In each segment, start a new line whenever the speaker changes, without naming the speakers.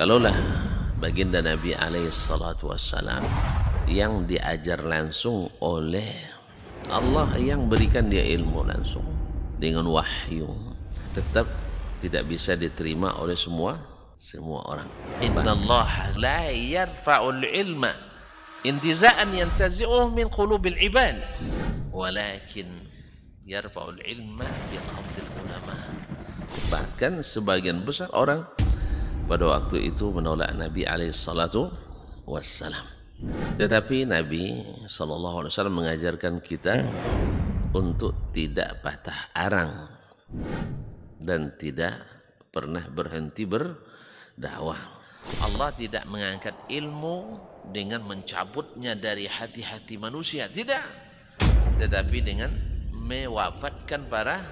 Kalaulah baginda Nabi alaihi wassalam yang diajar langsung oleh Allah yang berikan dia ilmu langsung dengan wahyu tetap tidak bisa diterima oleh semua semua orang. Inna Allah la yarfa'ul ilma intiza'an yantazi'uh min qulubil ibad walakin yarfa'ul ilma biqabdil ulama. Bahkan sebagian besar orang pada waktu itu menolak Nabi alaihissalatu wassalam. Tetapi Nabi sallallahu alaihi wasallam mengajarkan kita untuk tidak patah arang dan tidak pernah berhenti berdakwah. Allah tidak mengangkat ilmu dengan mencabutnya dari hati-hati manusia, tidak. Tetapi dengan mewafatkan para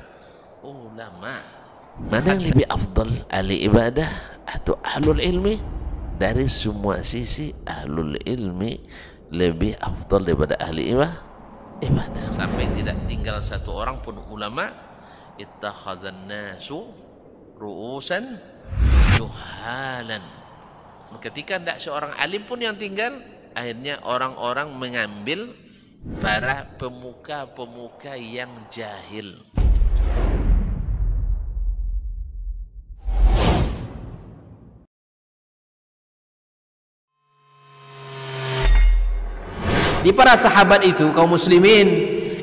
ulama mana yang lebih afdal ahli ibadah atau ahlul ilmi dari semua sisi ahlul ilmi lebih afdal daripada ahli ibadah ibadah sampai tidak tinggal satu orang pun ulama ittakhadhan nasu ru'usan yuhalan ketika tidak seorang alim pun yang tinggal akhirnya orang-orang mengambil para pemuka-pemuka yang jahil di para sahabat itu kaum muslimin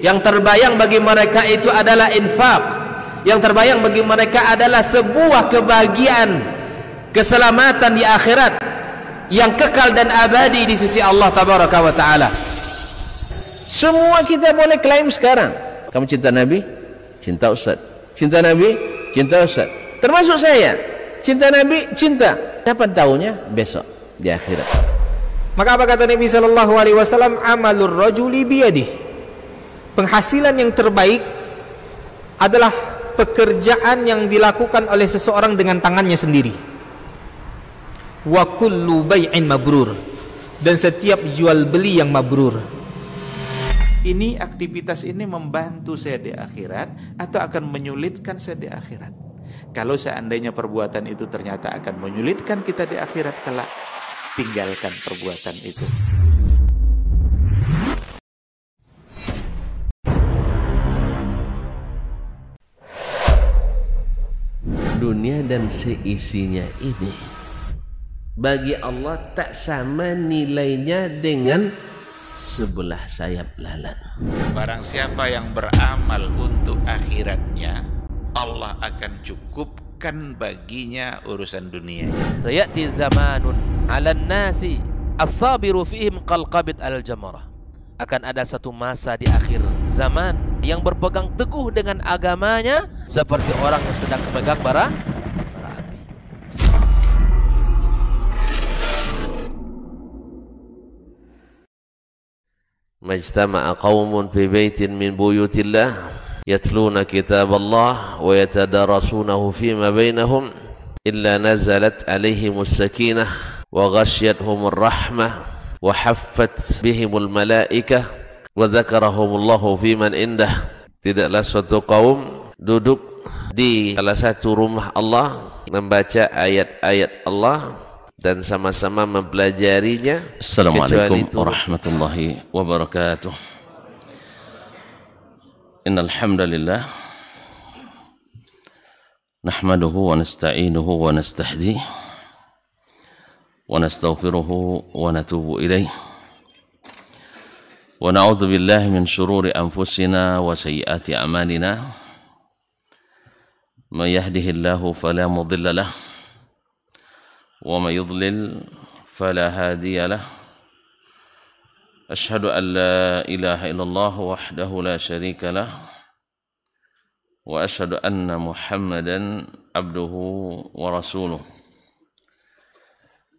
yang terbayang bagi mereka itu adalah infak yang terbayang bagi mereka adalah sebuah kebahagiaan keselamatan di akhirat yang kekal dan abadi di sisi Allah tabaraka wa taala semua kita boleh klaim sekarang kamu cinta Nabi cinta Ustaz cinta Nabi cinta Ustaz termasuk saya cinta Nabi cinta kapan tahunya besok di akhirat maka apa kata Nabi Shallallahu Alaihi Wasallam? Amalur rojuli biyadih. Penghasilan yang terbaik adalah pekerjaan yang dilakukan oleh seseorang dengan tangannya sendiri. Wa kullu bay'in mabrur dan setiap jual beli yang mabrur. Ini aktivitas ini membantu saya di akhirat atau akan menyulitkan saya di akhirat. Kalau seandainya perbuatan itu ternyata akan menyulitkan kita di akhirat kelak, tinggalkan perbuatan itu. Dunia dan seisinya ini bagi Allah tak sama nilainya dengan sebelah sayap lalat. Barang siapa yang beramal untuk akhiratnya, Allah akan cukupkan baginya urusan dunia. Sayati zamanun 'alan nasi as-sabiru fihim qalqabit al-jamarah. Akan ada satu masa di akhir zaman yang berpegang teguh dengan agamanya seperti orang yang sedang memegang bara bara api. Majtama'a qaumun fi baitin min buyutillah يتلون كتاب الله ويتدارسونه فيما بينهم illa نزلت عليهم السكينة وغشيتهم الرحمة وحفت بهم الملائكة وذكرهم الله في من fi man indah tidaklah suatu kaum duduk di salah satu rumah Allah membaca ayat-ayat Allah dan sama-sama mempelajarinya
Assalamualaikum
warahmatullahi wabarakatuh Innal hamdalillah nahmaduhu wa nasta'inuhu wa nastahdihi ونستغفره ونتوب اليه ونعوذ بالله من شرور انفسنا وسيئات اعمالنا من يهده الله فلا مضل له ومن يضلل فلا هادي له اشهد ان لا اله الا الله وحده لا شريك له واشهد ان محمدا عبده ورسوله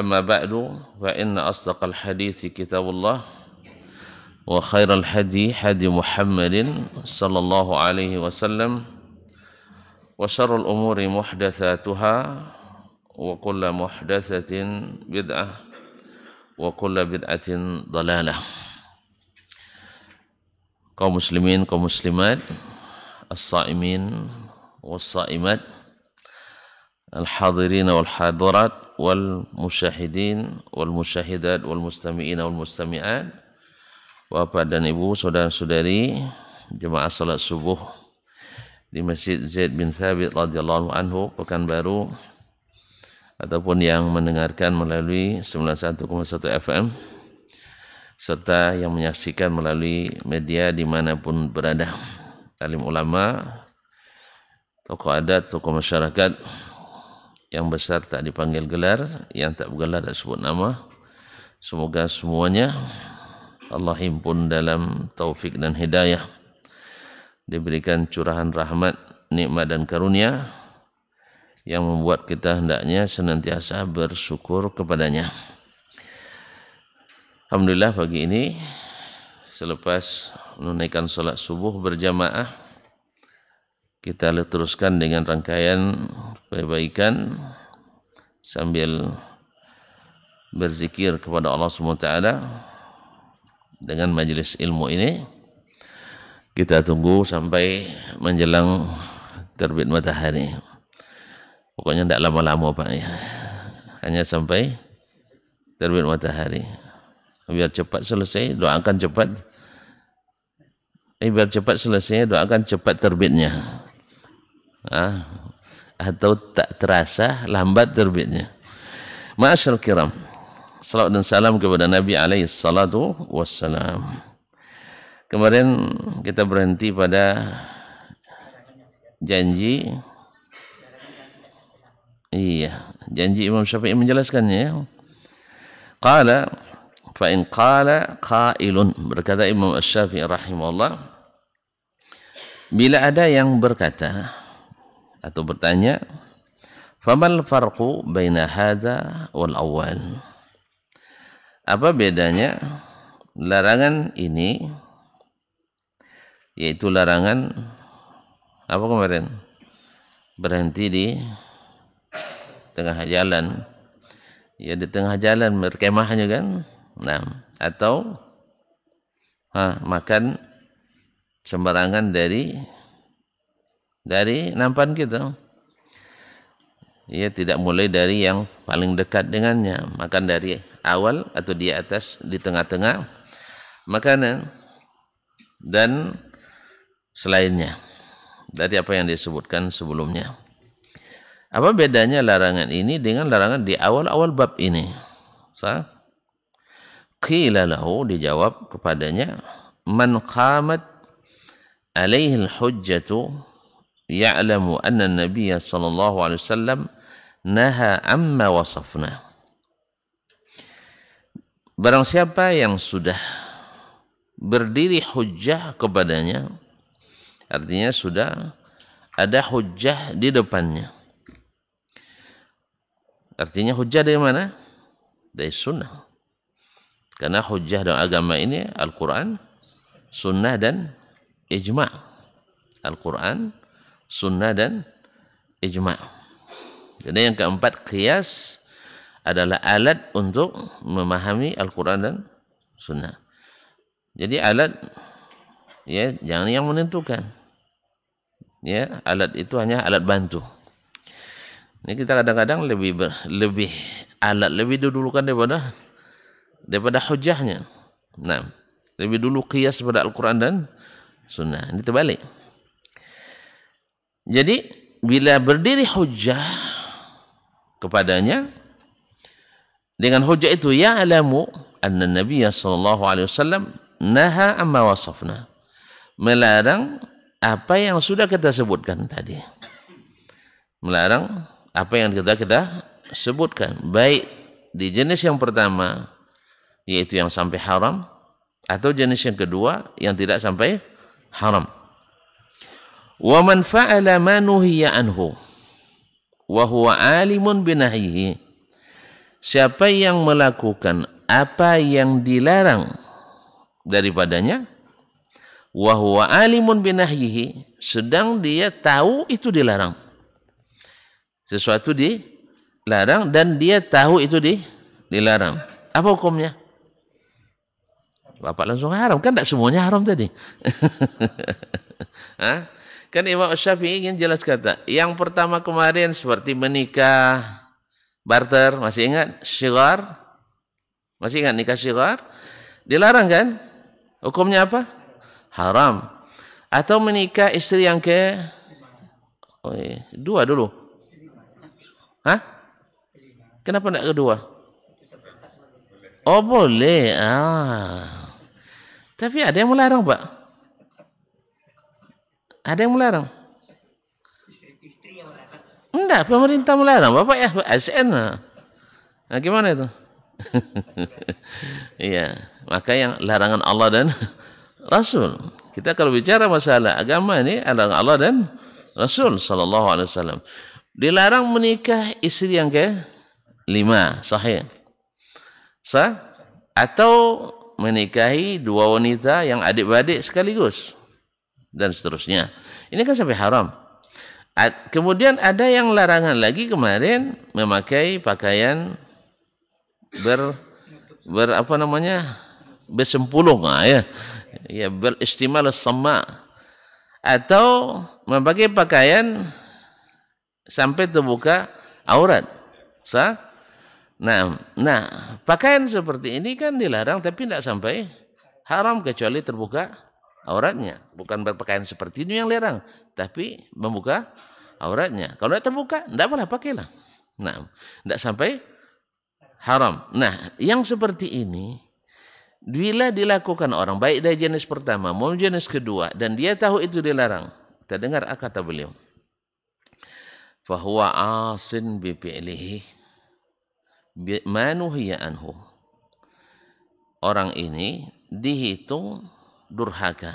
أما بعد فإن أصدق الحديث كتاب الله وخير الحدي هدي محمد صلى الله عليه وسلم وشر الأمور محدثاتها وكل محدثة بدعة وكل بدعة ضلالة kaum muslimin kaum muslimat as-saimin was-saimat al-hadirin wal hadirat wal musyahidin wal musyahidat wal musta'miin, wal mustami'at Bapak dan Ibu, saudara-saudari jemaah salat subuh di Masjid Zaid bin Thabit radhiyallahu anhu Pekanbaru ataupun yang mendengarkan melalui 91,1 FM serta yang menyaksikan melalui media dimanapun berada alim ulama tokoh adat, tokoh masyarakat yang besar tak dipanggil gelar, yang tak bergelar tak sebut nama. Semoga semuanya Allah himpun dalam taufik dan hidayah. Diberikan curahan rahmat, nikmat dan karunia yang membuat kita hendaknya senantiasa bersyukur kepadanya. Alhamdulillah pagi ini selepas menunaikan salat subuh berjamaah kita teruskan dengan rangkaian perbaikan sambil berzikir kepada Allah SWT dengan majelis ilmu ini. Kita tunggu sampai menjelang terbit matahari. Pokoknya tidak lama-lama Pak ya. Hanya sampai terbit matahari. Biar cepat selesai, doakan cepat. Eh, biar cepat selesai, doakan cepat terbitnya ah, atau tak terasa lambat terbitnya. Ma'asyal kiram. Salam dan salam kepada Nabi alaihi salatu wassalam. Kemarin kita berhenti pada janji Iya, janji Imam Syafi'i menjelaskannya ya. Qala fa in qala qailun berkata Imam syafii rahimahullah bila ada yang berkata atau bertanya famal farqu baina hadza wal awal apa bedanya larangan ini yaitu larangan apa kemarin berhenti di tengah jalan ya di tengah jalan berkemahnya kan nah atau ha, makan sembarangan dari dari nampan kita gitu. ia tidak mulai dari yang paling dekat dengannya makan dari awal atau di atas di tengah-tengah makanan dan selainnya dari apa yang disebutkan sebelumnya apa bedanya larangan ini dengan larangan di awal-awal bab ini sah qila lahu dijawab kepadanya man qamat alaihi al-hujjatu ya'lamu anna Nabiya sallallahu alaihi wasallam naha amma wasafna. Barang siapa yang sudah berdiri hujah kepadanya, artinya sudah ada hujah di depannya. Artinya hujah dari mana? Dari sunnah. Karena hujah dalam agama ini Al-Quran, sunnah dan ijma' Al-Quran, sunnah dan ijma'. Jadi yang keempat, kias adalah alat untuk memahami Al-Quran dan sunnah. Jadi alat, ya, jangan yang menentukan. Ya, alat itu hanya alat bantu. Ini kita kadang-kadang lebih ber, lebih alat lebih dudulukan daripada daripada hujahnya. Nah, lebih dulu kias pada Al-Quran dan Sunnah. Ini terbalik. Jadi bila berdiri hujah kepadanya dengan hujah itu ya alamu anna Nabi sallallahu alaihi wasallam naha amma wasafna melarang apa yang sudah kita sebutkan tadi melarang apa yang kita kita sebutkan baik di jenis yang pertama yaitu yang sampai haram atau jenis yang kedua yang tidak sampai haram Wa man fa'ala ma nuhiya anhu wa huwa alimun binahihi. Siapa yang melakukan apa yang dilarang daripadanya wa huwa alimun binahyihi sedang dia tahu itu dilarang. Sesuatu dilarang dan dia tahu itu di, dilarang. Apa hukumnya? Bapak langsung haram. Kan tidak semuanya haram tadi. Hah? Kan Imam Syafi'i ingin jelas kata, yang pertama kemarin seperti menikah barter, masih ingat? Syigar? Masih ingat nikah syigar? Dilarang kan? Hukumnya apa? Haram. Atau menikah istri yang ke oh, iya. dua dulu. Hah? Kenapa nak kedua? Oh boleh. Ah. Tapi ada yang melarang, Pak. Ada yang melarang? Enggak, pemerintah melarang. Bapak ya, ASN. Nah, gimana itu? Iya, maka yang larangan Allah dan Rasul. Kita kalau bicara masalah agama ini larangan Allah dan Rasul sallallahu alaihi wasallam. Dilarang menikah istri yang ke lima, sahih. Sah? Atau menikahi dua wanita yang adik-beradik sekaligus dan seterusnya. Ini kan sampai haram. Kemudian ada yang larangan lagi kemarin memakai pakaian ber ber apa namanya besempulung ah ya ya beristimal sama atau memakai pakaian sampai terbuka aurat sa nah nah pakaian seperti ini kan dilarang tapi tidak sampai haram kecuali terbuka auratnya. Bukan berpakaian seperti ini yang larang, tapi membuka auratnya. Kalau tidak terbuka, tidak boleh pakailah. Nah, tidak sampai haram. Nah, yang seperti ini, bila dilakukan orang, baik dari jenis pertama maupun jenis kedua, dan dia tahu itu dilarang, kita dengar ah kata beliau. Fahuwa asin bipi'lihi manuhiya anhu. Orang ini dihitung durhaka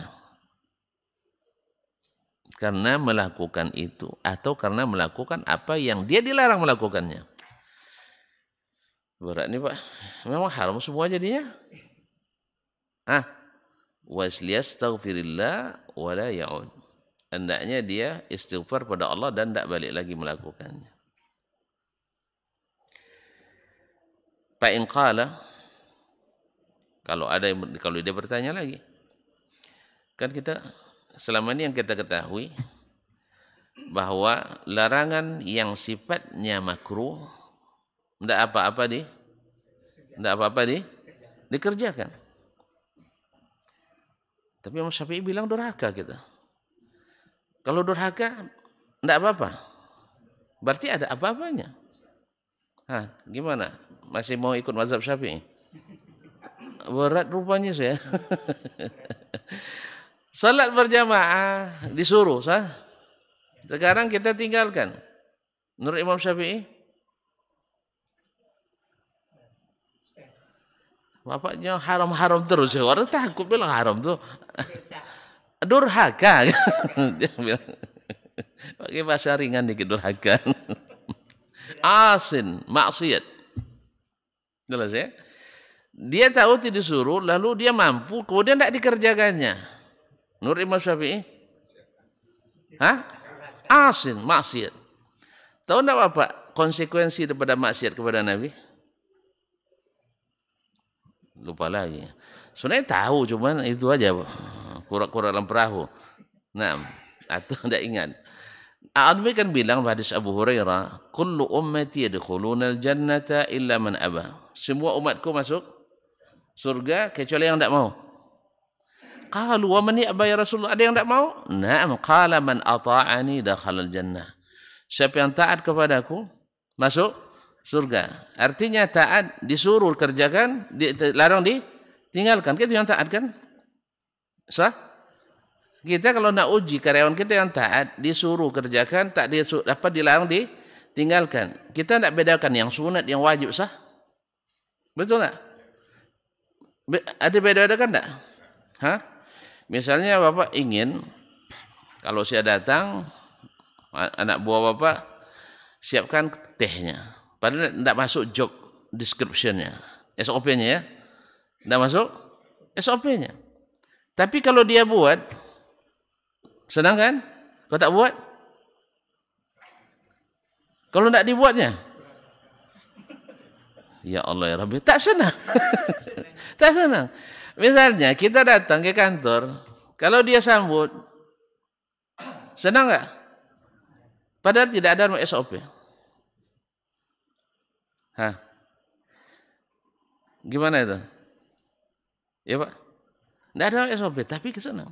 karena melakukan itu atau karena melakukan apa yang dia dilarang melakukannya berat nih pak memang haram semua jadinya ah wasliyastaghfirillah wala ya'ud hendaknya dia istighfar pada Allah dan tidak balik lagi melakukannya Pak Inqala kalau ada kalau dia bertanya lagi Kan kita selama ini yang kita ketahui bahwa larangan yang sifatnya makruh tidak apa-apa di tidak apa-apa di dikerjakan. Tapi Imam Syafi'i bilang durhaka kita. Kalau durhaka tidak apa-apa. Berarti ada apa-apanya. Hah, gimana? Masih mau ikut mazhab Syafi'i? Berat rupanya saya. Salat berjamaah disuruh sah. Sekarang kita tinggalkan. Menurut Imam Syafi'i Bapaknya haram-haram terus. Ya. Orang takut bilang haram tuh. Durhaka. Dia bilang. Pakai bahasa ringan dikit durhaka. Asin, maksiat. Jelas ya? Dia tahu tidak disuruh, lalu dia mampu, kemudian tidak dikerjakannya. Nur Imam Syafi'i? Hah? Asin, maksiat. Tahu tak apa, Pak? Konsekuensi daripada maksiat kepada Nabi? Lupa lagi. Sebenarnya tahu, cuma itu aja. Kura-kura dalam perahu. Nah, atau tidak ingat. Al-Nabi kan bilang hadis Abu Hurairah, Kullu ummati yadukhuluna al-jannata illa man abah. Semua umatku masuk surga kecuali yang tidak mau. Kalau wa man ya Rasulullah? Ada yang tak mau? Naam, qala man ata'ani dakhala al-jannah. Siapa yang taat kepada aku masuk surga. Artinya taat disuruh kerjakan, dilarang di tinggalkan Kita yang taat kan? Sah? Kita kalau nak uji karyawan kita yang taat disuruh kerjakan, tak disuruh, dapat dilarang di tinggalkan. Kita nak bedakan yang sunat yang wajib sah? Betul tak? Ada beda-beda kan tak? Hah? Misalnya Bapak ingin kalau saya datang anak buah Bapak siapkan tehnya. Padahal tidak masuk job description-nya, SOP-nya ya. Tidak masuk SOP-nya. Tapi kalau dia buat senang kan? Kalau tak buat kalau tidak dibuatnya Ya Allah ya Rabbi tak senang. tak senang. Misalnya kita datang ke kantor, kalau dia sambut, senang nggak? Padahal tidak ada SOP. Hah? Gimana itu? Ya Pak? Tidak ada SOP, tapi ke sana.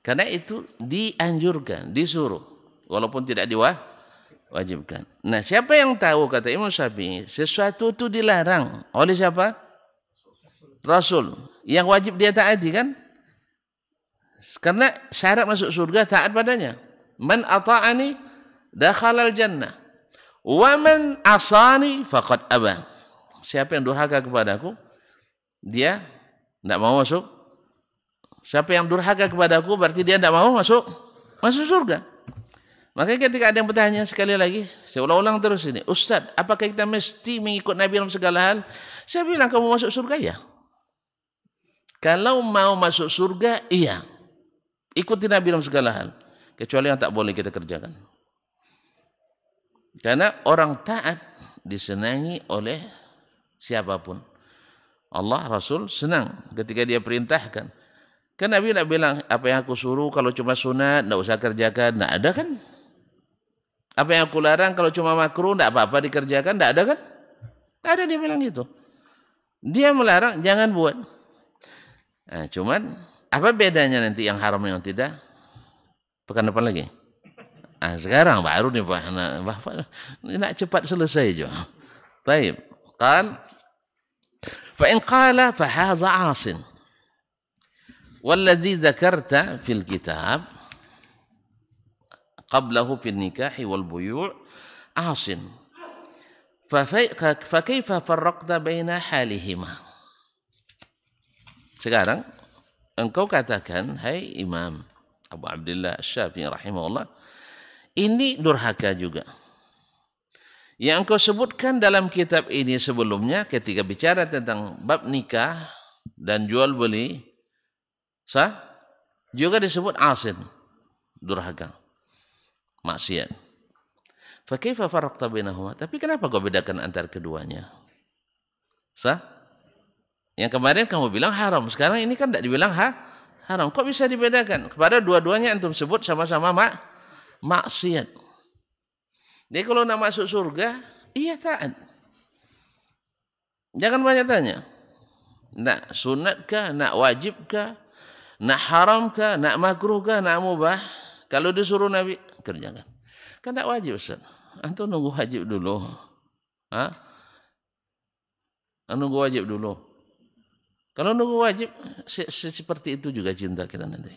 Karena itu dianjurkan, disuruh. Walaupun tidak diwajibkan. Nah siapa yang tahu kata Imam Syafi'i, sesuatu itu dilarang. Oleh siapa? rasul yang wajib dia taati kan karena syarat masuk surga taat padanya man ata'ani dakhala jannah wa man asani faqad aba siapa yang durhaka kepadaku dia tidak mau masuk siapa yang durhaka kepadaku berarti dia tidak mau masuk masuk surga maka ketika ada yang bertanya sekali lagi, saya ulang-ulang terus ini. Ustaz, apakah kita mesti mengikut Nabi dalam segala hal? Saya bilang kamu masuk surga ya. Kalau mau masuk surga, iya. Ikuti Nabi dalam segala hal. Kecuali yang tak boleh kita kerjakan. Karena orang taat disenangi oleh siapapun. Allah Rasul senang ketika dia perintahkan. Kan Nabi nak bilang, apa yang aku suruh kalau cuma sunat, tidak usah kerjakan, tidak ada kan? Apa yang aku larang kalau cuma makruh, tidak apa-apa dikerjakan, tidak ada kan? Tidak ada dia bilang itu. Dia melarang, jangan buat. Nah, cuman apa bedanya nanti yang haram yang tidak? Pekan depan lagi. Nah, sekarang baru nih Pak. Nah, Bapak nak cepat selesai jo. Baik. Kan fa in qala fa hadza 'asin. Wallazi zakarta fil kitab qablahu fil nikah wal buyu' 'asin. فكيف فرقت بين حالهما؟ sekarang engkau katakan, hai hey, Imam Abu Abdullah Syafi'i rahimahullah, ini durhaka juga. Yang engkau sebutkan dalam kitab ini sebelumnya ketika bicara tentang bab nikah dan jual beli sah juga disebut asin durhaka maksiat. fakih faraqta binahumah. Tapi kenapa kau bedakan antara keduanya? Sah? Yang kemarin kamu bilang haram, sekarang ini kan tidak dibilang ha? haram. Kok bisa dibedakan? Kepada dua-duanya antum sebut sama-sama mak maksiat. Jadi kalau nak masuk surga, iya taat. Jangan banyak tanya. Nak sunatkah, nak wajibkah, nak haramkah, nak makruhkah, nak mubah. Kalau disuruh Nabi, kerjakan. Kan tak wajib, Ustaz. Antum nunggu wajib dulu. Ha? Nunggu wajib dulu. Kalau nunggu wajib, se -se seperti itu juga cinta kita nanti.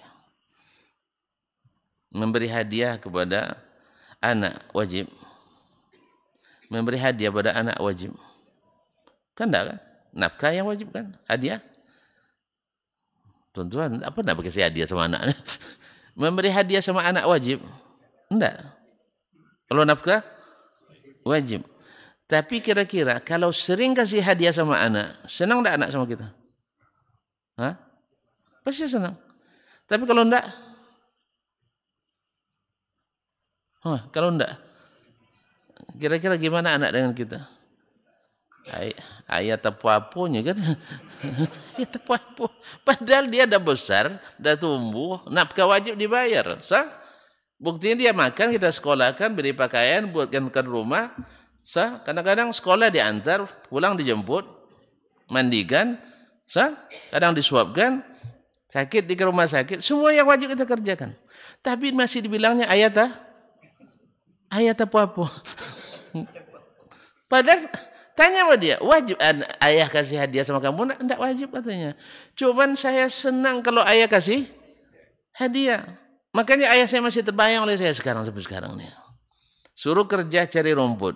Memberi hadiah kepada anak wajib. Memberi hadiah kepada anak wajib. Kan enggak kan? Nafkah yang wajib kan? Hadiah. Tuan-tuan, apa enggak si hadiah sama anak? Memberi hadiah sama anak wajib? Enggak. Kalau nafkah? Wajib. Tapi kira-kira kalau sering kasih hadiah sama anak, senang enggak anak sama kita? Hah? Pasti senang. Tapi kalau enggak, huh, kalau enggak, kira-kira gimana anak dengan kita? Ay, ayah tepuapunya kan. ayah apu. Padahal dia dah besar, dah tumbuh, nafkah wajib dibayar. Sah? Buktinya dia makan, kita sekolahkan, beri pakaian, buatkan ke rumah. Sah? Kadang-kadang sekolah diantar, pulang dijemput, mandikan, Sah? Kadang disuapkan, sakit di rumah sakit, semua yang wajib kita kerjakan. Tapi masih dibilangnya ayat ah? Ayat apa apa? Padahal tanya sama dia, wajib ayah kasih hadiah sama kamu? Enggak wajib katanya. Cuman saya senang kalau ayah kasih hadiah. Makanya ayah saya masih terbayang oleh saya sekarang sampai sekarang nih. Suruh kerja cari rumput.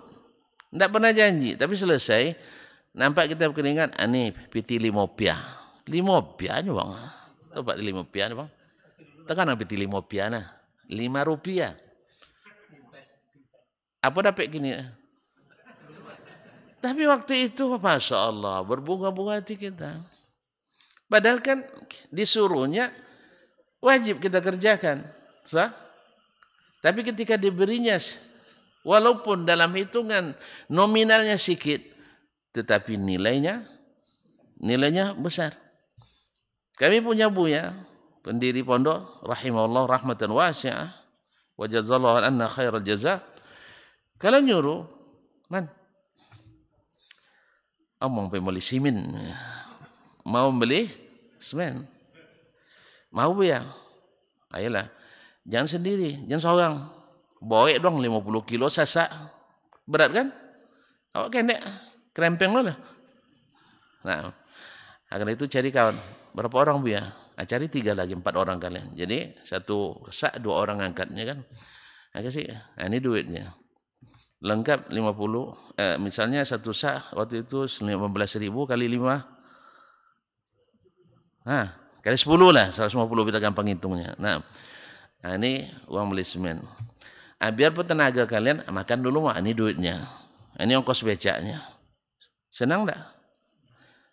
Enggak pernah janji, tapi selesai Nampak kita berkeringat, ini ah, piti lima piah. Lima piah ni bang. Tepat lima kan piah ni bang. Tekan piti lima piah ni. Lima rupiah. Apa dapat gini? Tapi waktu itu, Masya Allah, berbunga-bunga hati kita. Padahal kan disuruhnya, wajib kita kerjakan. Sah? Tapi ketika diberinya, walaupun dalam hitungan nominalnya sedikit tetapi nilainya nilainya besar. Kami punya buaya pendiri pondok rahimahullah rahmatan wasi'ah wa jazallahu anna khairal jaza. Kalau nyuruh man Among pembeli simin mau beli semen. Mau ya? Ayolah. Jangan sendiri, jangan seorang. Boek dong 50 kilo sasak. Berat kan? Awak kena. Okay, Krempeng lo lah. Nah, agar itu cari kawan. Berapa orang bu ya? Nah, cari tiga lagi, empat orang kalian. Jadi satu sak dua orang angkatnya kan. Agak nah, sih, nah, ini duitnya. Lengkap 50, eh, misalnya satu sak waktu itu 15 ribu kali 5. Nah, kali 10 lah, 150 kita gampang hitungnya. Nah, nah ini uang beli semen. Nah, biar petenaga kalian makan dulu mah ini duitnya. Nah, ini ongkos becaknya. Senang enggak?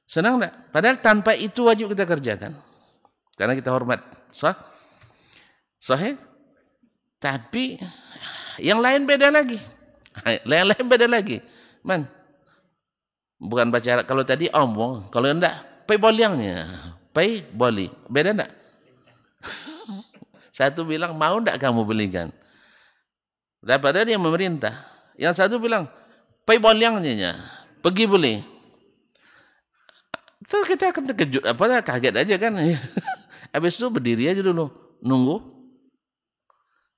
Senang enggak? Padahal tanpa itu wajib kita kerjakan. Karena kita hormat. Sah? Sahih? Tapi yang lain beda lagi. Yang lain beda lagi. Man. Bukan baca kalau tadi omong, kalau enggak pay boliangnya. pay boli. Beda enggak? Satu bilang mau enggak kamu belikan? Daripada dia memerintah. Yang satu bilang pay boliangnya. Pergi boleh. Terus kita akan terkejut, apa kaget aja kan. Habis itu berdiri aja dulu, nunggu.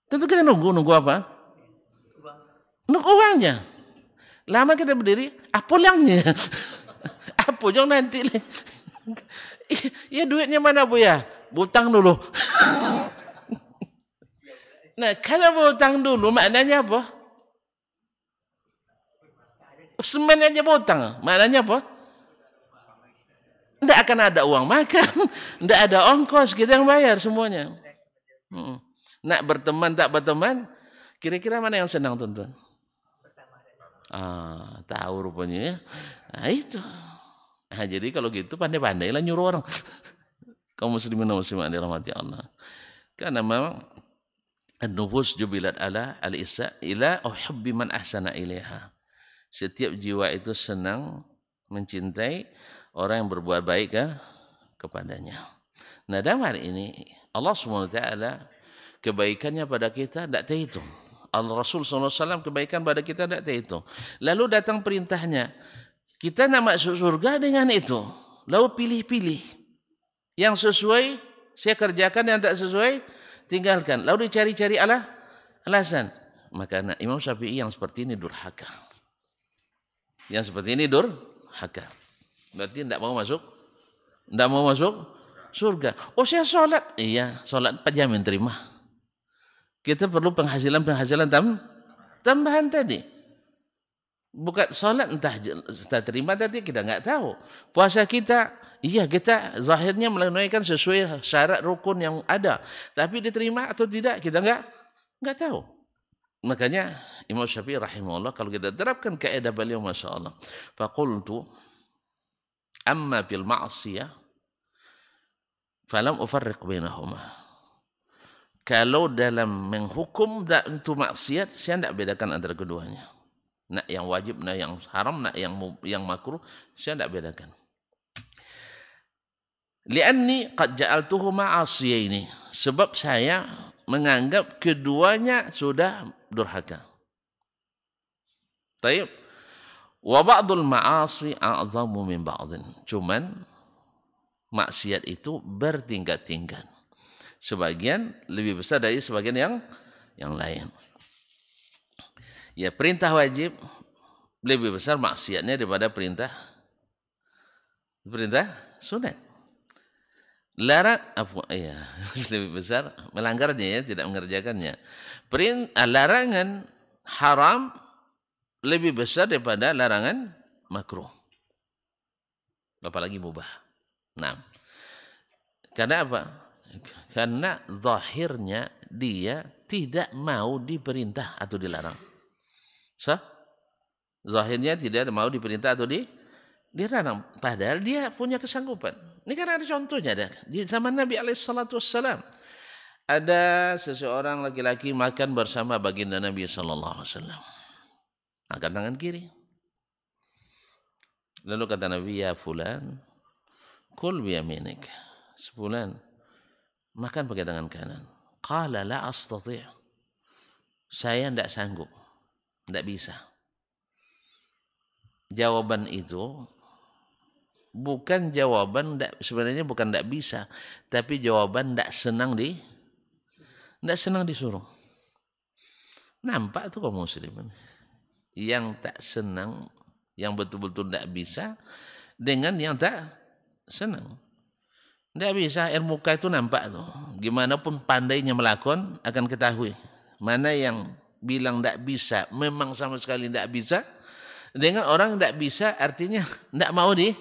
Tentu kita nunggu, nunggu apa? Nunggu uangnya. Lama kita berdiri, apa ulangnya? apa yang nanti? ya duitnya mana bu ya? Butang dulu. nah kalau butang dulu maknanya apa? Semen aja botang. Maknanya apa? Tidak akan ada uang makan. Tidak ada ongkos. Kita yang bayar semuanya. Hmm. Nak berteman tak berteman. Kira-kira mana yang senang tuan-tuan? Ah, tahu rupanya ya. Nah, itu. Nah, jadi kalau gitu pandai-pandailah nyuruh orang. Kau muslimin dan muslimat dirahmati Allah. Karena memang an-nufus jubilat ala al-isa ila uhibbi man ahsana ilaiha. setiap jiwa itu senang mencintai orang yang berbuat baik ke, kepadanya. Nah dalam hari ini Allah SWT kebaikannya pada kita tidak terhitung. Al Rasul SAW kebaikan pada kita tidak terhitung. Lalu datang perintahnya. Kita nak masuk surga dengan itu. Lalu pilih-pilih. Yang sesuai saya kerjakan yang tak sesuai tinggalkan. Lalu dicari-cari Allah alasan. Maka Imam Syafi'i yang seperti ini durhaka. Yang seperti ini durhaka. Berarti tidak mau masuk? Tidak mau masuk? Surga. Oh saya sholat. Iya, sholat pajamin terima. Kita perlu penghasilan-penghasilan tam tambahan tadi. Bukan sholat entah, entah terima tadi kita nggak tahu. Puasa kita Iya kita zahirnya menunaikan sesuai syarat rukun yang ada, tapi diterima atau tidak kita nggak nggak tahu. Makanya Imam Syafi'i rahimahullah kalau kita terapkan kaidah beliau Masya Allah. Fakultu amma bil ma'asiyah falam ufarriq bainahuma. Kalau dalam menghukum dan itu maksiat, saya tidak bedakan antara keduanya. Nak yang wajib, nak yang haram, nak yang yang makruh, saya tidak bedakan. Lianni qad maasiyah ini, Sebab saya menganggap keduanya sudah durhaka. Taib. Wa ba'dul ma'asi a'zamu min ba'din. Cuman maksiat itu bertingkat-tingkat. Sebagian lebih besar dari sebagian yang yang lain. Ya perintah wajib lebih besar maksiatnya daripada perintah perintah sunat. Larang apa ya lebih besar melanggarnya ya tidak mengerjakannya. Perin ah, larangan haram lebih besar daripada larangan makruh. Apalagi mubah. Nah, karena apa? Karena zahirnya dia tidak mau diperintah atau dilarang. Sah? Zahirnya tidak mau diperintah atau di dilarang. Padahal dia punya kesanggupan. Ini kan ada contohnya ada. Di zaman Nabi alaihissalatu wassalam. Ada seseorang laki-laki makan bersama baginda Nabi sallallahu alaihi wasallam. Angkat tangan kiri. Lalu kata Nabi, "Ya fulan, kul minik Sebulan makan pakai tangan kanan. Qala la astati'. Saya tidak sanggup. Tidak bisa. Jawaban itu bukan jawaban dak, sebenarnya bukan tidak bisa, tapi jawaban tidak senang di tidak senang disuruh. Nampak tuh kaum muslimin yang tak senang, yang betul-betul tidak bisa dengan yang tak senang. Tidak bisa air muka itu nampak tuh. Gimana pun pandainya melakon akan ketahui mana yang bilang tidak bisa memang sama sekali tidak bisa dengan orang tidak bisa artinya tidak mau di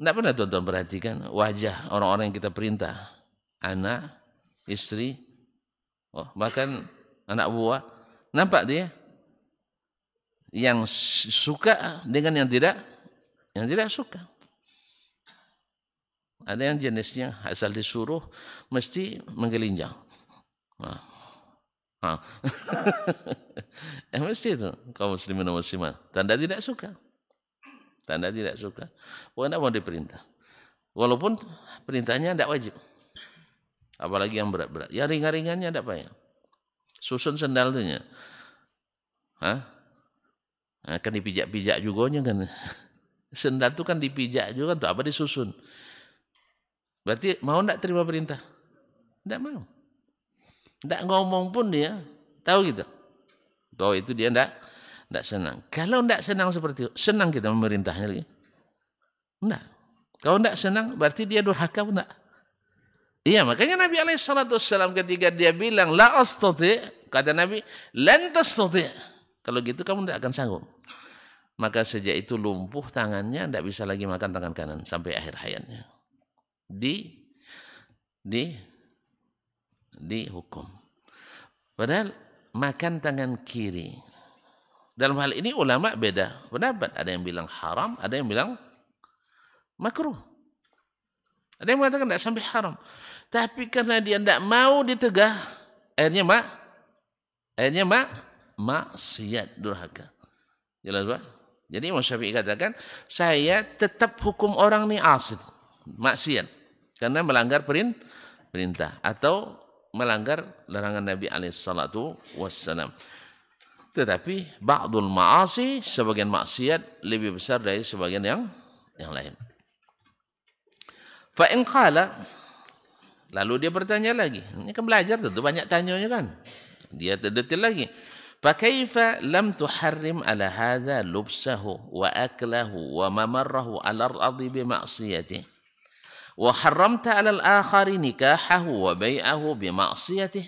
Tidak pernah tuan-tuan perhatikan wajah orang-orang yang kita perintah. Anak, istri, oh, bahkan anak buah. Nampak dia? Yang suka dengan yang tidak, yang tidak suka. Ada yang jenisnya asal disuruh, mesti menggelinjang. Ah, Ha. ha. eh, mesti itu kaum muslimin dan muslimat. Tanda tidak suka. Tanda tidak suka. Pokoknya mau diperintah. Walaupun perintahnya tidak wajib. Apalagi yang berat-berat. Ya ringan-ringannya tidak ya. Susun sendalnya. Hah? Nah, kan dipijak-pijak juga kan. Sendal itu kan dipijak juga tuh apa disusun. Berarti mau tidak terima perintah? Tidak mau. Tidak ngomong pun dia. Tahu gitu. Tahu itu dia tidak tidak senang. Kalau tidak senang seperti itu, senang kita memerintahnya lagi. Tidak. Kalau tidak senang, berarti dia durhaka tidak. Iya, makanya Nabi Alaihissalam ketika dia bilang la astati, kata Nabi, lantas tastati. Kalau gitu kamu tidak akan sanggup. Maka sejak itu lumpuh tangannya, tidak bisa lagi makan tangan kanan sampai akhir hayatnya. Di di di hukum. Padahal makan tangan kiri dalam hal ini ulama beda pendapat. Ada yang bilang haram, ada yang bilang makruh. Ada yang mengatakan tidak sampai haram. Tapi karena dia tidak mau ditegah, akhirnya mak, akhirnya mak, maksiat durhaka. Jelas pak? Jadi Imam Syafi'i katakan, saya tetap hukum orang ni asid, maksiat. Karena melanggar perintah atau melanggar larangan Nabi alaihi salatu wassalam. tetapi ba'dul ma'asi sebagian maksiat lebih besar dari sebagian yang yang lain. Fa in qala lalu dia bertanya lagi. Ini kan belajar tentu banyak tanyanya kan. Dia terdetil lagi. Fa kaifa lam tuharrim ala hadza lubsahu wa aklahu wa mamarrahu ala al-ardi bi ma'siyati wa harramta ala al-akhari nikahahu wa bai'ahu bi ma'siyati.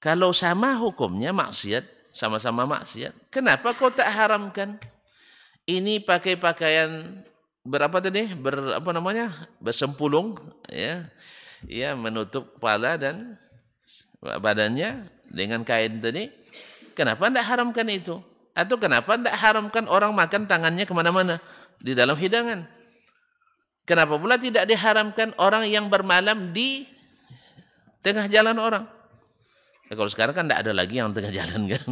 Kalau sama hukumnya maksiat Sama-sama maksiat. Kenapa kau tak haramkan? Ini pakai pakaian berapa tadi? Ber, apa namanya? Bersempulung ya. Ya, menutup kepala dan badannya dengan kain tadi. Kenapa tidak haramkan itu? Atau kenapa tidak haramkan orang makan tangannya kemana-mana di dalam hidangan? Kenapa pula tidak diharamkan orang yang bermalam di tengah jalan orang? Ya, kalau sekarang kan tidak ada lagi yang tengah jalan kan.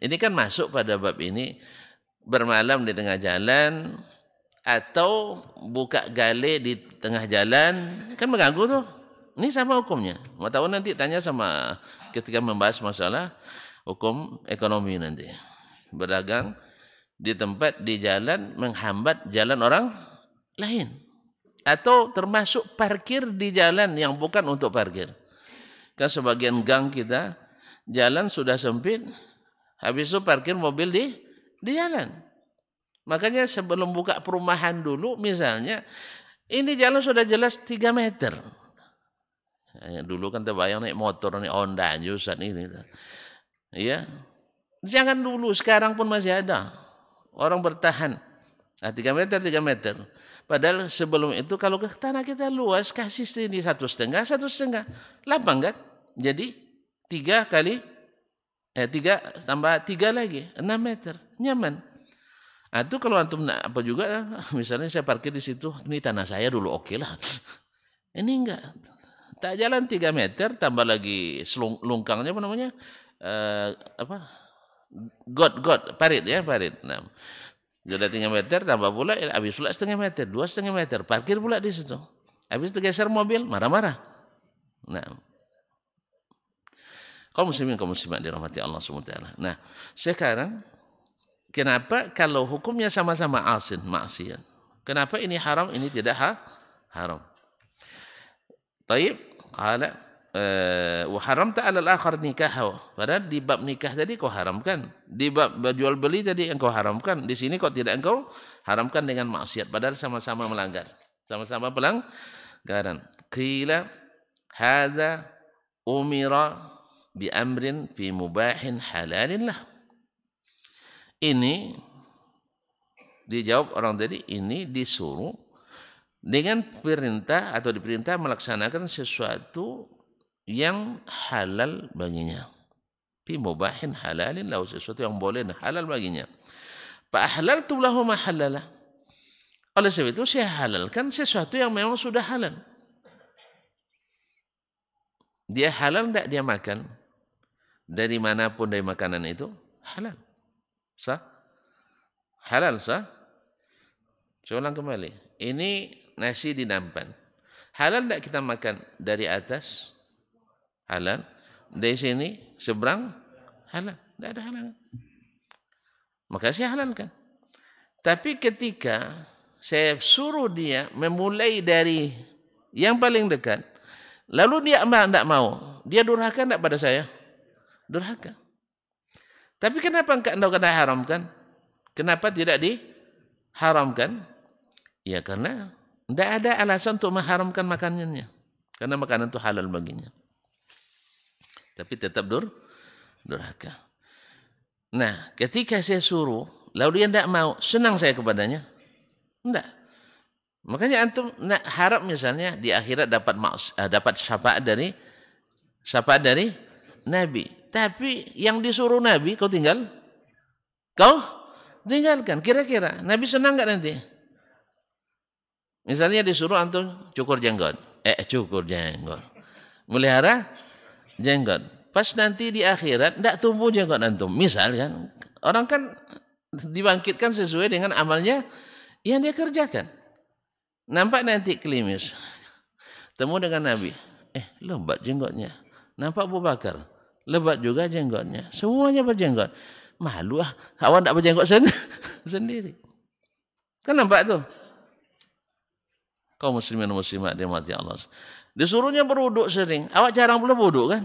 Ini kan masuk pada bab ini bermalam di tengah jalan atau buka gale di tengah jalan kan mengganggu tuh. Ini sama hukumnya. Mau tahu nanti tanya sama ketika membahas masalah hukum ekonomi nanti. Berdagang di tempat di jalan menghambat jalan orang lain atau termasuk parkir di jalan yang bukan untuk parkir ke sebagian gang kita, jalan sudah sempit, habis itu parkir mobil di di jalan. Makanya sebelum buka perumahan dulu misalnya, ini jalan sudah jelas 3 meter. Ya, dulu kan terbayang naik motor, naik Honda, Jusan ini. ya. Jangan dulu, sekarang pun masih ada. Orang bertahan. Nah, 3 meter, 3 meter. Padahal sebelum itu kalau ke tanah kita luas, kasih sini satu setengah, satu setengah. Lapang kan? Jadi tiga kali eh tiga tambah tiga lagi enam meter nyaman. Atau ah, kalau antum apa juga misalnya saya parkir di situ ini tanah saya dulu oke okay lah. Ini enggak tak jalan tiga meter tambah lagi selung, lungkangnya apa namanya eh, apa god god parit ya parit enam jadi tiga meter tambah pula habis pula setengah meter dua setengah meter parkir pula di situ habis tergeser mobil marah-marah nah Kau muslimin, kau muslimat dirahmati Allah SWT. Nah, sekarang, kenapa kalau hukumnya sama-sama asin, maksiat? Kenapa ini haram, ini tidak ha? haram? Taib, kala, eh, wa uh, haram ta'ala akhar nikah. Padahal di bab nikah tadi kau haramkan. Di bab jual beli tadi engkau haramkan. Di sini kau tidak engkau haramkan dengan maksiat. Padahal sama-sama melanggar. Sama-sama pelanggaran. Kila, haza, umira, bi fi mubahin halalin lah. Ini dijawab orang tadi ini disuruh dengan perintah atau diperintah melaksanakan sesuatu yang halal baginya. Fi mubahin halalin lah sesuatu yang boleh halal baginya. Fa ahlaltu lahu ma halalah. Oleh sebab itu saya halalkan sesuatu yang memang sudah halal. Dia halal tidak dia makan. dari manapun dari makanan itu halal. Sah? Halal sah? Saya ulang kembali. Ini nasi di nampan, Halal tak kita makan dari atas? Halal. Dari sini, seberang? Halal. Tak ada halal. Maka saya halalkan. Tapi ketika saya suruh dia memulai dari yang paling dekat, lalu dia tidak mau, dia durhaka tak pada saya? durhaka. Tapi kenapa engkau tidak kena haramkan? Kenapa tidak diharamkan? Ya karena tidak ada alasan untuk mengharamkan makanannya. Karena makanan itu halal baginya. Tapi tetap dur, durhaka. Nah, ketika saya suruh, lalu dia tidak mau, senang saya kepadanya. Tidak. Makanya antum nak harap misalnya di akhirat dapat maks- eh, dapat syafaat dari syafaat dari Nabi. Tapi yang disuruh Nabi kau tinggal, kau tinggalkan. Kira-kira Nabi senang nggak nanti? Misalnya disuruh antum cukur jenggot, eh cukur jenggot, melihara jenggot. Pas nanti di akhirat tidak tumbuh jenggot antum. Misal kan, orang kan dibangkitkan sesuai dengan amalnya yang dia kerjakan. Nampak nanti kelimis, temu dengan Nabi, eh lembat jenggotnya. Nampak Abu Bakar, lebat juga jenggotnya. Semuanya berjenggot. Malu ah, awak tidak berjenggot sen sendiri. Kan nampak tuh. Kau muslimin muslimat mati Allah. Disuruhnya beruduk sering. Awak jarang pula berwuduk kan?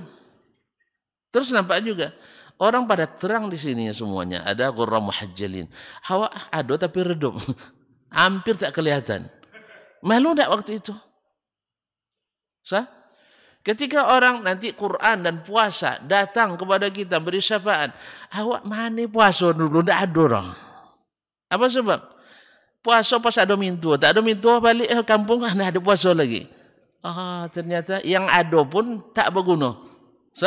Terus nampak juga. Orang pada terang di sini semuanya. Ada gurra muhajjalin. Hawa ada tapi redup. Hampir tak kelihatan. Malu tak waktu itu? Sah? Ketika orang nanti Quran dan puasa datang kepada kita beri syafaat, awak mana puasa dulu? Tidak ada orang. Apa sebab? Puasa pas ada mintu. Tak ada mintu, balik eh, kampung, tidak ada puasa lagi. Ah, oh, ternyata yang ada pun tak berguna. So,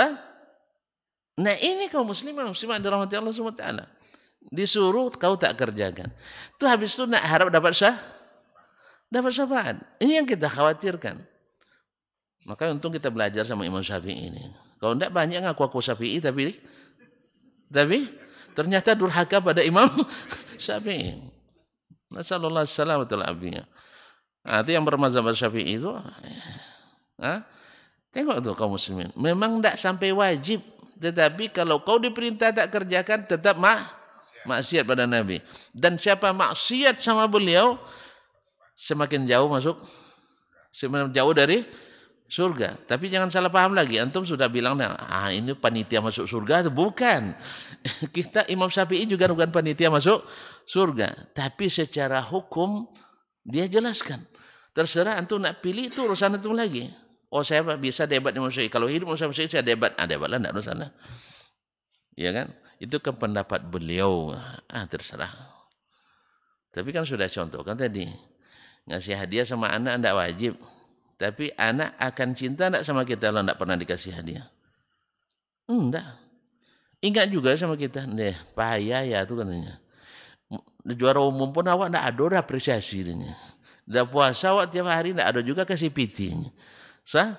nah ini kau Muslim, muslimin, muslimat rahmat Allah SWT. Disuruh kau tak kerjakan. Tu habis itu nak harap dapat sah? Dapat syafaat. Ini yang kita khawatirkan. Maka untung kita belajar sama Imam Syafi'i ini. Kalau tidak banyak ngaku aku Syafi'i tapi tapi ternyata durhaka pada Imam Syafi'i. Nasallallahu alaihi wasallam Nah, itu yang bermazhab Syafi'i itu. Nah, tengok tuh kaum muslimin. Memang tidak sampai wajib, tetapi kalau kau diperintah tak kerjakan tetap mak maksiat pada Nabi. Dan siapa maksiat sama beliau semakin jauh masuk semakin jauh dari surga. Tapi jangan salah paham lagi. Antum sudah bilang, nah, ah ini panitia masuk surga. itu Bukan. Kita Imam Syafi'i juga bukan panitia masuk surga. Tapi secara hukum dia jelaskan. Terserah antum nak pilih itu urusan antum lagi. Oh saya bisa debat Imam Syafi'i. Kalau hidup Imam Syafi'i saya debat. Ah debatlah tidak urusan. Ya kan? Itu ke kan pendapat beliau. Ah terserah. Tapi kan sudah contohkan tadi. Ngasih hadiah sama anak tidak wajib. Tapi anak akan cinta enggak sama kita kalau enggak pernah dikasih hadiah? Enggak. Ingat juga sama kita. Nih, payah ya tuh katanya. Juara umum pun awak enggak ada apresiasi. Enggak puasa awak tiap hari enggak ada juga kasih piti. Sah?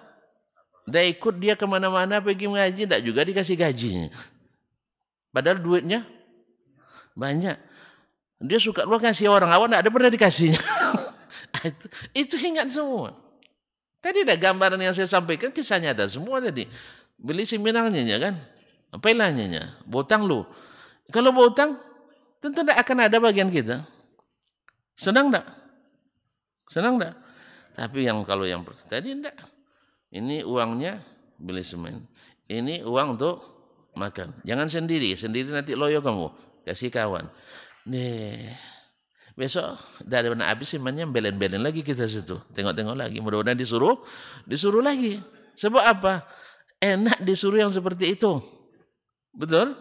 Dia ikut dia kemana-mana pergi mengaji enggak juga dikasih gajinya. Padahal duitnya banyak. Dia suka luar kasih orang awak enggak ada pernah dikasihnya. itu, itu ingat semua. Tadi kan ada gambaran yang saya sampaikan kisahnya ada semua tadi. Beli seminarnya ya kan. Pelanya ya. Botang lu. Kalau botang tentu tidak akan ada bagian kita. Senang tidak? Senang tidak? Tapi yang kalau yang tadi tidak. Ini uangnya beli semen. Ini uang untuk makan. Jangan sendiri. Sendiri nanti loyo kamu. Kasih kawan. Nih besok dari mana habis imannya belen-belen lagi kita situ. Tengok-tengok lagi. Mudah-mudahan disuruh, disuruh lagi. Sebab apa? Enak disuruh yang seperti itu. Betul?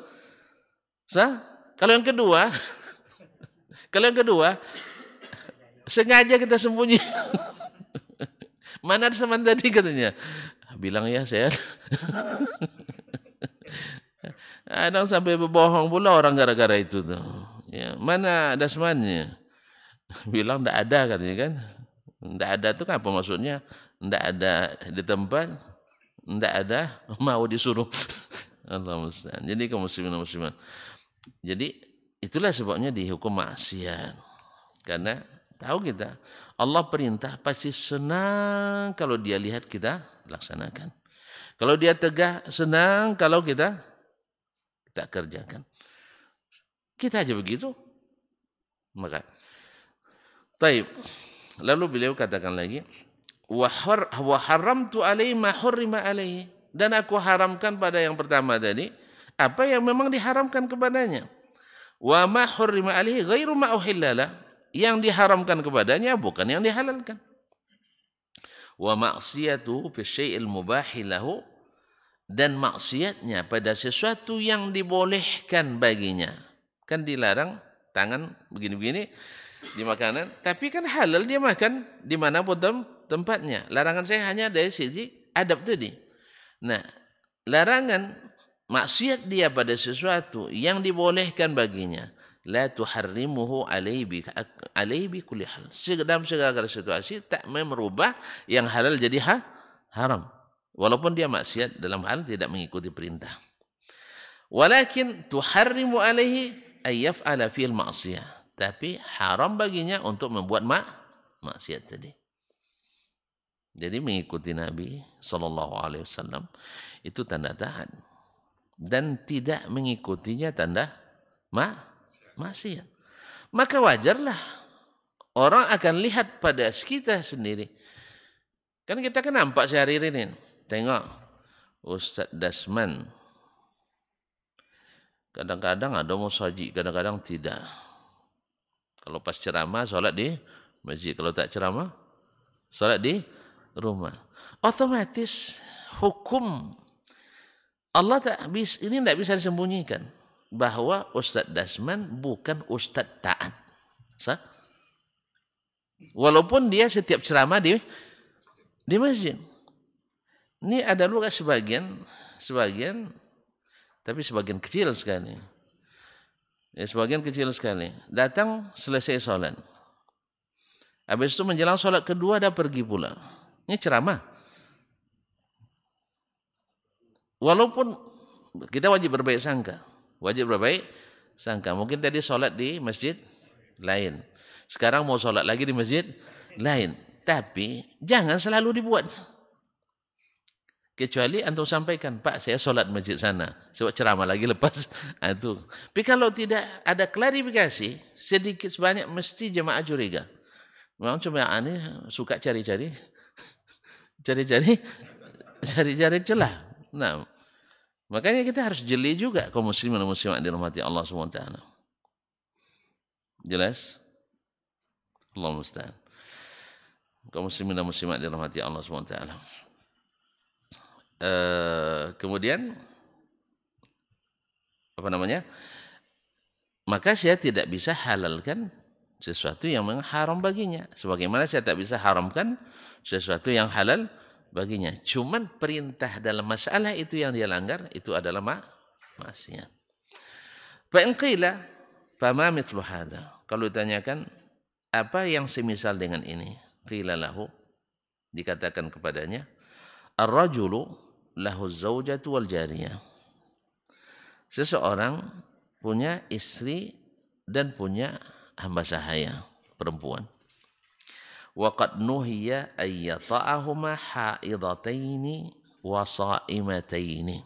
Sah? Kalau yang kedua, kalau yang kedua, sengaja kita sembunyi. Mana teman tadi katanya? Bilang ya saya. Kadang sampai berbohong pula orang gara-gara itu tuh. Ya, mana dasmannya? bilang tidak ada katanya kan tidak ada itu apa maksudnya tidak ada di tempat tidak ada mau disuruh Allah mustahil jadi kaum muslimin muslimat jadi itulah sebabnya dihukum maksiat karena tahu kita Allah perintah pasti senang kalau dia lihat kita laksanakan kalau dia tegah senang kalau kita kita kerjakan kita aja begitu maka Taib. Lalu beliau katakan lagi, wa haramtu alaihi ma hurrima alaihi dan aku haramkan pada yang pertama tadi apa yang memang diharamkan kepadanya wa ma hurrima alaihi ghairu ma uhillala yang diharamkan kepadanya bukan yang dihalalkan wa ma'siyatuhu fi syai'il mubahilahu dan maksiatnya pada sesuatu yang dibolehkan baginya kan dilarang tangan begini-begini di makanan, tapi kan halal dia makan di mana tem tempatnya. Larangan saya hanya dari sisi adab tadi. Nah, larangan maksiat dia pada sesuatu yang dibolehkan baginya. La tuharrimuhu alaihi alaihi kulli hal. Dalam segala situasi tak merubah yang halal jadi ha, haram. Walaupun dia maksiat dalam hal tidak mengikuti perintah. Walakin tuharrimu alaihi ayyaf'ala fil ma'siyah tapi haram baginya untuk membuat mak maksiat tadi. Jadi mengikuti Nabi Shallallahu Alaihi Wasallam itu tanda tahan dan tidak mengikutinya tanda mak maksiat. Maka wajarlah orang akan lihat pada kita sendiri. Kan kita kan nampak sehari ini. Tengok Ustadz Dasman. Kadang-kadang ada musajik, kadang-kadang tidak Kalau pas ceramah, solat di masjid. Kalau tak ceramah, solat di rumah. Otomatis hukum Allah tak bis, ini tidak bisa disembunyikan bahwa Ustaz Dasman bukan Ustaz taat. Sa? Walaupun dia setiap ceramah di di masjid. Ini ada luka sebagian sebagian tapi sebagian kecil sekali. Ya, sebagian kecil sekali. Datang selesai sholat. Habis itu menjelang sholat kedua ada pergi pula. Ini ceramah. Walaupun kita wajib berbaik sangka. Wajib berbaik sangka. Mungkin tadi sholat di masjid lain. Sekarang mau sholat lagi di masjid lain. Tapi jangan selalu dibuat. Kecuali antum sampaikan, Pak saya sholat masjid sana. Sebab ceramah lagi lepas. Itu. Ah, Tapi kalau tidak ada klarifikasi, sedikit sebanyak mesti jemaah curiga. Memang cuma aneh suka cari-cari. Cari-cari. Cari-cari celah. Nah, makanya kita harus jeli juga kaum muslimin dan muslimat dirahmati Allah SWT. Jelas? Allah musta'an. Kaum muslimin dan muslimat dirahmati Allah SWT. Eh, kemudian apa namanya? Maka saya tidak bisa halalkan sesuatu yang mengharam haram baginya. Sebagaimana saya tak bisa haramkan sesuatu yang halal baginya. Cuman perintah dalam masalah itu yang dia langgar itu adalah mak maksiat. Fa in qila fama mithlu hadha. Kalau ditanyakan apa yang semisal dengan ini? Qila lahu dikatakan kepadanya ar-rajulu lahu zaujatu wal jariyah. Seseorang punya istri dan punya hamba sahaya perempuan. Waqad nuhiya ayyata'ahuma haidataini wa sa'imataini.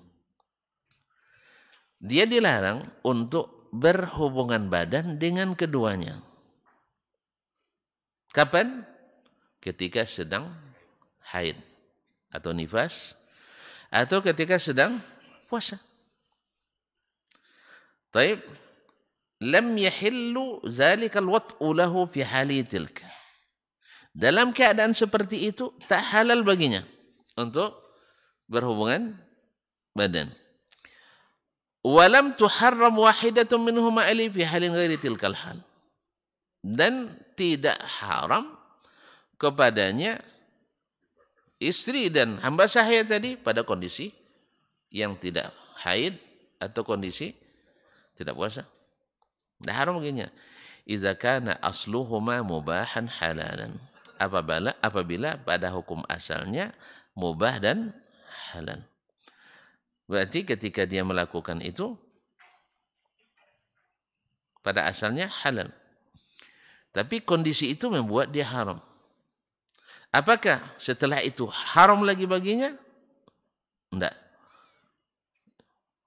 Dia dilarang untuk berhubungan badan dengan keduanya. Kapan? Ketika sedang haid atau nifas atau ketika sedang puasa. Taib, lam yahillu zalikal wat'u lahu fi hali tilka. Dalam keadaan seperti itu, tak halal baginya untuk berhubungan badan. Walam tuharram wahidatun minhum ali fi halin ghairi tilkal hal. Dan tidak haram kepadanya istri dan hamba sahaya tadi pada kondisi yang tidak haid atau kondisi tidak puasa. haram begini. Iza kana asluhuma mubahan halalan. Apabila, apabila pada hukum asalnya mubah dan halal. Berarti ketika dia melakukan itu pada asalnya halal. Tapi kondisi itu membuat dia haram. Apakah setelah itu haram lagi baginya? Tidak.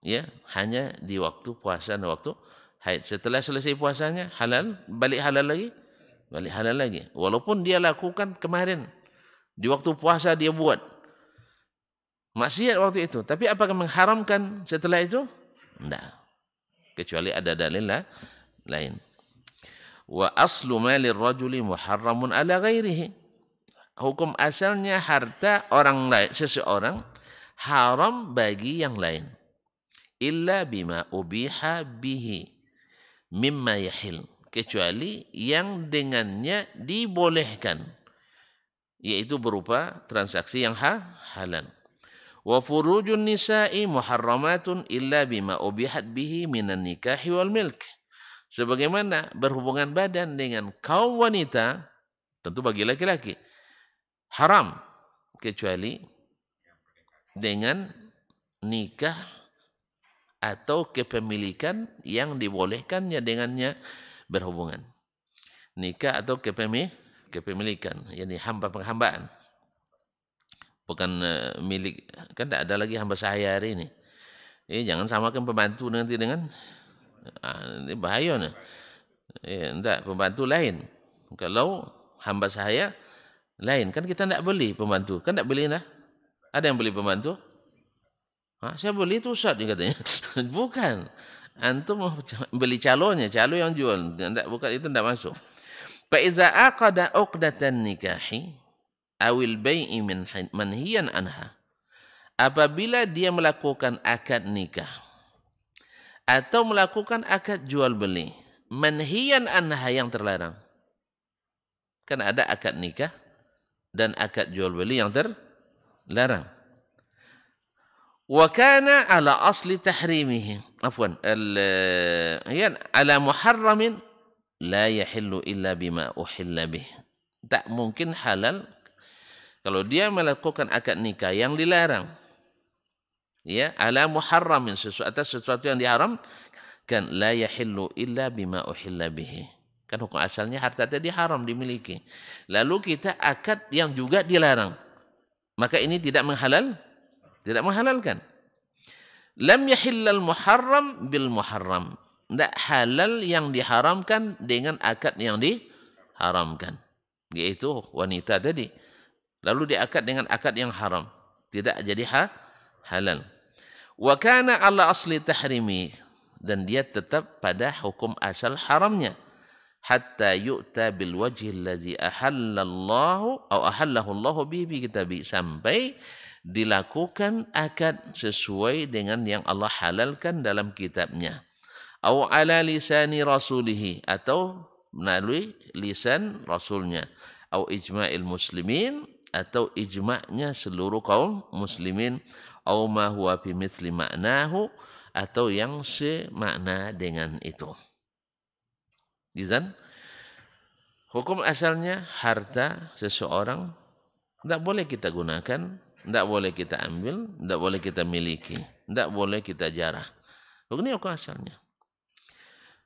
Ya, hanya di waktu puasa dan waktu haid. Setelah selesai puasanya, halal, balik halal lagi. Balik halal lagi. Walaupun dia lakukan kemarin. Di waktu puasa dia buat. Maksiat waktu itu. Tapi apakah mengharamkan setelah itu? Tidak. Kecuali ada dalil lah, lain. Wa aslu mali rajuli muharramun ala ghairihi. hukum asalnya harta orang lain seseorang haram bagi yang lain illa bima ubiha bihi mimma yahil kecuali yang dengannya dibolehkan yaitu berupa transaksi yang ha halal wa furujun nisa'i muharramatun illa bima ubihat bihi minan nikahi wal milk sebagaimana berhubungan badan dengan kaum wanita tentu bagi laki-laki haram kecuali dengan nikah atau kepemilikan yang dibolehkannya dengannya berhubungan. Nikah atau kepemi, kepemilikan, yakni hamba penghambaan. Bukan eh, milik, kan tidak ada lagi hamba saya hari ini. Eh, jangan samakan pembantu nanti dengan, ah, ini bahaya. nih Eh, enggak, pembantu lain. Kalau hamba saya Lain kan kita tidak beli pembantu. Kan tidak beli dah. Ada yang beli pembantu? Ha, saya beli itu Ustaz dia katanya. Bukan. Antum beli calonnya, calon yang jual. Tidak bukan itu tidak masuk. Fa iza aqada uqdatan nikahi awil bayi min manhiyan anha. Apabila dia melakukan akad nikah atau melakukan akad jual beli menhian anha yang terlarang. Kan ada akad nikah dan akad jual beli yang terlarang. Iya, tak mungkin halal kalau dia melakukan akad nikah yang dilarang ya ala muharramin sesuatu atas sesuatu yang diharamkan la yahillu illa bima uhilla bihi kan hukum asalnya harta tadi haram dimiliki lalu kita akad yang juga dilarang maka ini tidak menghalal tidak menghalalkan lam yahillal muharram bil muharram Tak halal yang diharamkan dengan akad yang diharamkan yaitu wanita tadi lalu diakad dengan akad yang haram tidak jadi ha halal wa kana ala asli tahrimi dan dia tetap pada hukum asal haramnya hatta yu'ta bil wajhi allazi ahallallahu atau ahallahu Allahu bihi bi kitabi sampai dilakukan akad sesuai dengan yang Allah halalkan dalam kitabnya au ala lisani rasulihi atau melalui lisan rasulnya au ijma'il muslimin atau ijma'nya seluruh kaum muslimin au ma huwa bi mithli ma'nahu atau yang semakna dengan itu Izan, hukum asalnya harta seseorang tidak boleh kita gunakan, tidak boleh kita ambil, tidak boleh kita miliki, tidak boleh kita jarah. Ini hukum asalnya.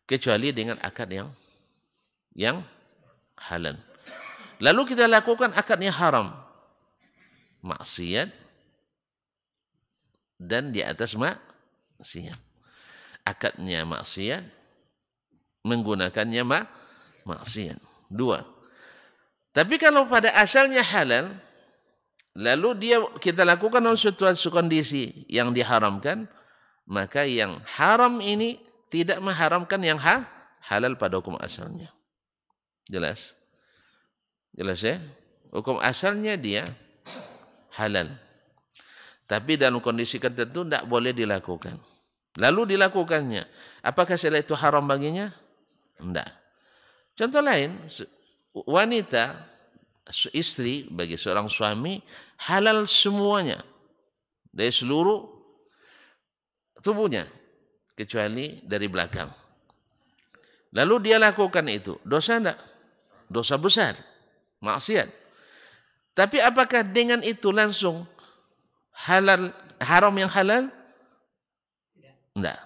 Kecuali dengan akad yang yang halal. Lalu kita lakukan akadnya haram. Maksiat dan di atas maksiat. Akadnya maksiat menggunakannya mak maksiat. Dua. Tapi kalau pada asalnya halal, lalu dia kita lakukan dalam suatu kondisi yang diharamkan, maka yang haram ini tidak mengharamkan yang ha, halal pada hukum asalnya. Jelas? Jelas ya? Hukum asalnya dia halal. Tapi dalam kondisi tertentu tidak boleh dilakukan. Lalu dilakukannya. Apakah setelah itu haram baginya? Enggak. Contoh lain, wanita, istri bagi seorang suami halal semuanya dari seluruh tubuhnya kecuali dari belakang. Lalu dia lakukan itu, dosa enggak? Dosa besar, maksiat. Tapi apakah dengan itu langsung halal haram yang halal? Enggak.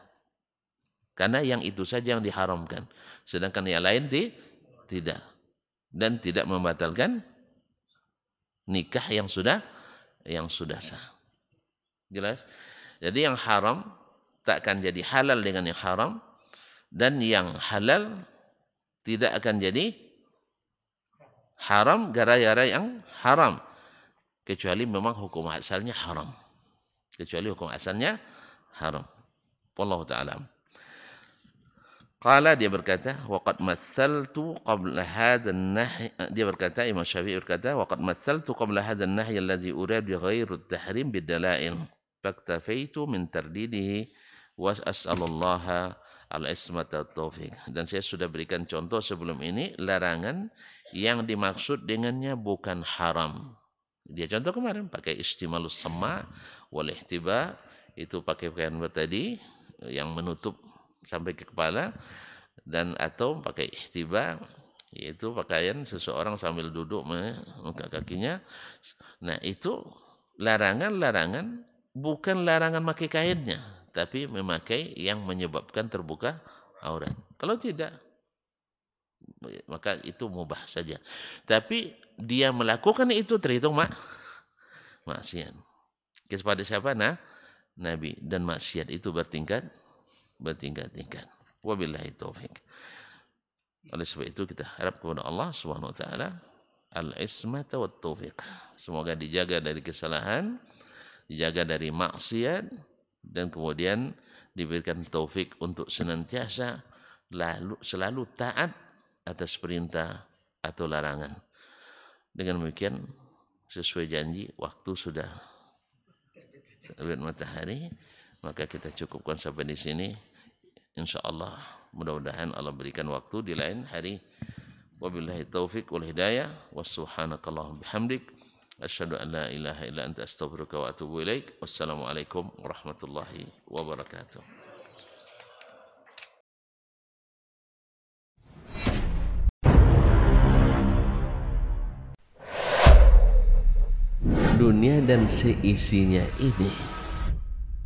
Karena yang itu saja yang diharamkan. Sedangkan yang lain ti, tidak. Dan tidak membatalkan nikah yang sudah yang sudah sah. Jelas? Jadi yang haram takkan jadi halal dengan yang haram dan yang halal tidak akan jadi haram gara-gara yang haram kecuali memang hukum asalnya haram kecuali hukum asalnya haram. Wallahu taala. Qala dia berkata, waqad matsaltu qabla hadzan nahy dia berkata Imam Syafi'i berkata, waqad matsaltu qabla hadzan nahy allazi urad bi ghairu tahrim dalail. Faktafaitu min tardidihi wa as'alullaha al-ismata taufiq. Dan saya sudah berikan contoh sebelum ini larangan yang dimaksud dengannya bukan haram. Dia contoh kemarin pakai istimalus sama wal ihtiba itu pakai pakaian tadi yang menutup sampai ke kepala dan atau pakai ihtiba yaitu pakaian seseorang sambil duduk mengangkat kakinya. Nah, itu larangan-larangan bukan larangan pakai kainnya, tapi memakai yang menyebabkan terbuka aurat. Kalau tidak maka itu mubah saja. Tapi dia melakukan itu terhitung mak maksiat. Kepada siapa? Nah, Nabi dan maksiat itu bertingkat bertingkat-tingkat. Wabillahi taufik. Oleh sebab itu kita harap kepada Allah Subhanahu wa taala al-ismata wa Semoga dijaga dari kesalahan, dijaga dari maksiat dan kemudian diberikan taufik untuk senantiasa lalu selalu taat atas perintah atau larangan. Dengan demikian sesuai janji waktu sudah terbit matahari maka kita cukupkan sampai di sini insya Allah mudah-mudahan Allah berikan waktu di lain hari wabillahi wal hidayah bihamdik asyhadu an la ilaha illa anta astaghfiruka wa atubu ilaik wassalamualaikum warahmatullahi wabarakatuh dunia dan seisinya ini